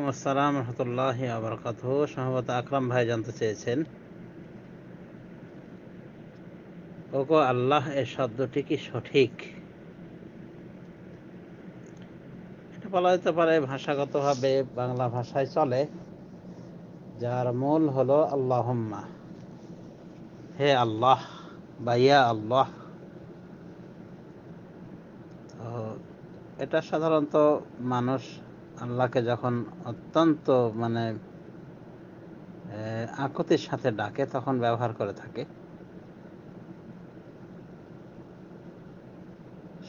আসসালাম রহমতুল্লাহ আবরকাত সম্ভবত আকরাম ভাই জানতে চেয়েছেন আল্লাহ শব্দটি কি সঠিক এটা বলা যেতে পারে ভাষাগতভাবে বাংলা ভাষায় চলে যার মূল হলো আল্লাহম্মা হে আল্লাহ বাইয়া আল্লাহ এটা সাধারণত মানুষ আল্লাহকে যখন অত্যন্ত মানে আকতির সাথে ডাকে তখন ব্যবহার করে থাকে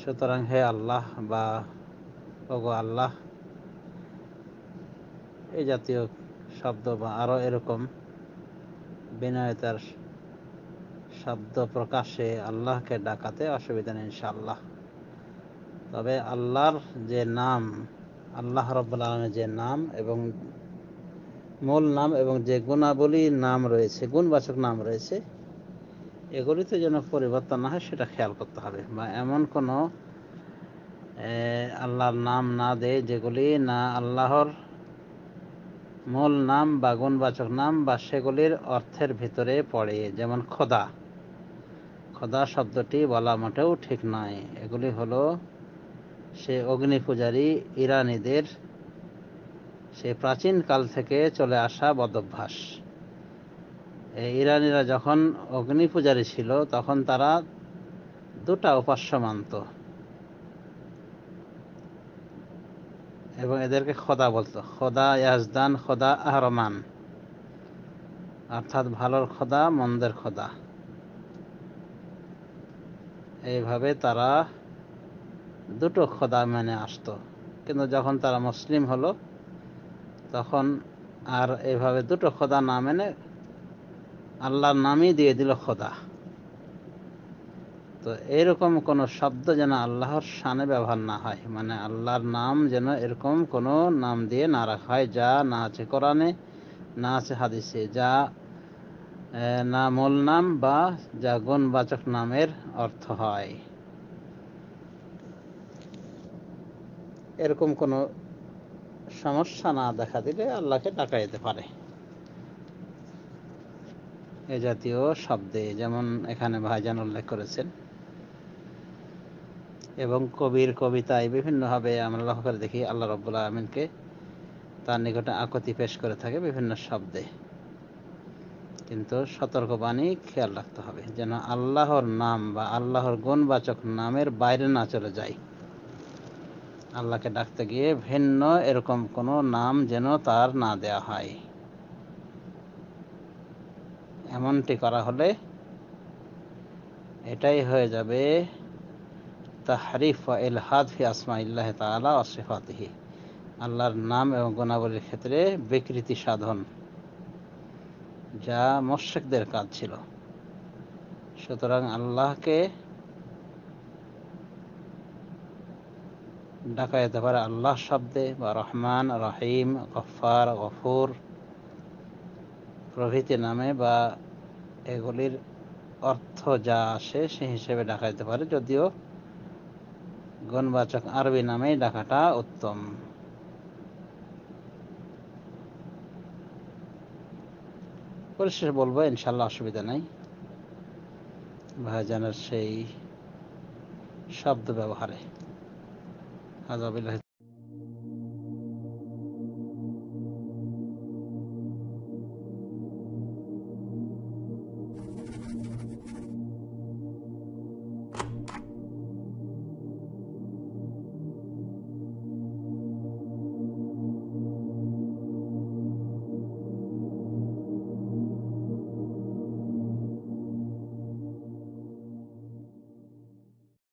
সুতরাং হে আল্লাহ বা ওগো আল্লাহ এই জাতীয় শব্দ বা আরও এরকম বিনয়তার শব্দ প্রকাশে আল্লাহকে ডাকাতে অসুবিধা নেই ইনশাআল্লাহ তবে আল্লাহর যে নাম আল্লাহ রব্বুল আলমের যে নাম এবং মূল নাম এবং যে গুণাবলী নাম রয়েছে গুণবাচক নাম রয়েছে এগুলিতে যেন পরিবর্তন না হয় সেটা খেয়াল করতে হবে বা এমন কোনো আল্লাহর নাম না দেয় যেগুলি না আল্লাহর মূল নাম বা গুণবাচক নাম বা সেগুলির অর্থের ভিতরে পড়ে যেমন খোদা খোদা শব্দটি বলা মোটেও ঠিক নয় এগুলি হলো সে অগ্নি পূজারী ইরানিদের সে প্রাচীন কাল থেকে চলে আসা বদভ্যাস এই ইরানিরা যখন অগ্নি পূজারী ছিল তখন তারা দুটা উপাস্য মানত এবং এদেরকে খোদা বলতো খোদা ইয়াজদান খোদা আহরমান অর্থাৎ ভালোর খোদা মন্দের খোদা এইভাবে তারা দুটো খোদা মেনে আসত কিন্তু যখন তারা মুসলিম হলো তখন আর এভাবে দুটো খোদা না মেনে আল্লাহর নামই দিয়ে দিল খোদা তো এরকম কোন শব্দ যেন আল্লাহর সানে ব্যবহার না হয় মানে আল্লাহর নাম যেন এরকম কোনো নাম দিয়ে না রাখা হয় যা না আছে কোরআনে না আছে হাদিসে যা না মূল নাম বা যা গুণবাচক নামের অর্থ হয় এরকম কোনো সমস্যা না দেখা দিলে আল্লাহকে ডাকা যেতে পারে এ জাতীয় শব্দে যেমন এখানে ভাইজান উল্লেখ করেছেন এবং কবির কবিতায় বিভিন্নভাবে আমরা লক্ষ্য করে দেখি আল্লাহ রব্বুল আলমিনকে তার নিকটে আকতি পেশ করে থাকে বিভিন্ন শব্দে কিন্তু সতর্কবাণী খেয়াল রাখতে হবে যেন আল্লাহর নাম বা আল্লাহর গুণবাচক নামের বাইরে না চলে যায় আল্লাহকে ডাকতে গিয়ে ভিন্ন এরকম কোনো নাম যেন তার না দেয়া হয় এমনটি করা হলে এটাই হয়ে যাবে তাহারিফ এলহাদ ফি আসমাইল্লাহ তালা অসিফাতহি আল্লাহর নাম এবং গুণাবলীর ক্ষেত্রে বিকৃতি সাধন যা মোশেকদের কাজ ছিল সুতরাং আল্লাহকে ডাকা যেতে পারে আল্লাহ শব্দে বা রহমান রহিম গফার গফুর প্রভৃতি নামে বা এগুলির অর্থ যা আসে সে হিসেবে ডাকা যেতে পারে যদিও গণবাচক আরবি নামেই ডাকাটা উত্তম পরিশেষ বলবো ইনশাল্লাহ অসুবিধা নাই ভাইজানের সেই শব্দ ব্যবহারে a las